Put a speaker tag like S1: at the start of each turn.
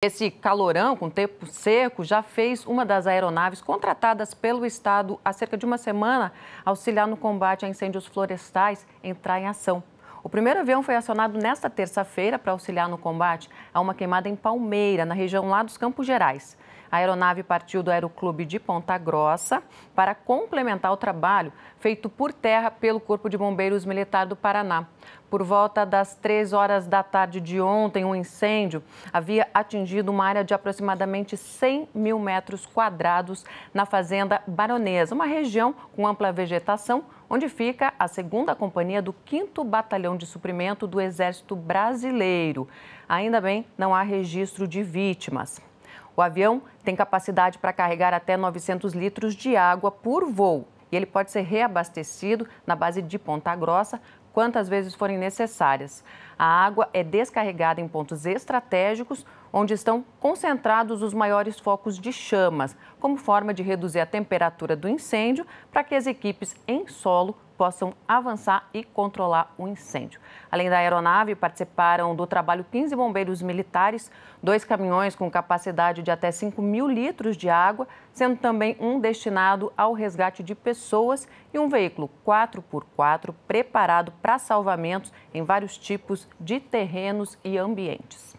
S1: Esse calorão com tempo seco já fez uma das aeronaves contratadas pelo Estado há cerca de uma semana auxiliar no combate a incêndios florestais entrar em ação. O primeiro avião foi acionado nesta terça-feira para auxiliar no combate a uma queimada em Palmeira, na região lá dos Campos Gerais. A aeronave partiu do Aeroclube de Ponta Grossa para complementar o trabalho feito por terra pelo Corpo de Bombeiros Militar do Paraná. Por volta das três horas da tarde de ontem, um incêndio havia atingido uma área de aproximadamente 100 mil metros quadrados na Fazenda Baronesa, uma região com ampla vegetação, onde fica a segunda companhia do 5 Batalhão de Suprimento do Exército Brasileiro. Ainda bem, não há registro de vítimas. O avião tem capacidade para carregar até 900 litros de água por voo e ele pode ser reabastecido na base de Ponta Grossa quantas vezes forem necessárias. A água é descarregada em pontos estratégicos onde estão concentrados os maiores focos de chamas, como forma de reduzir a temperatura do incêndio para que as equipes em solo possam avançar e controlar o incêndio. Além da aeronave, participaram do trabalho 15 bombeiros militares, dois caminhões com capacidade de até 5 mil litros de água, sendo também um destinado ao resgate de pessoas e um veículo 4x4 preparado para salvamentos em vários tipos de terrenos e ambientes.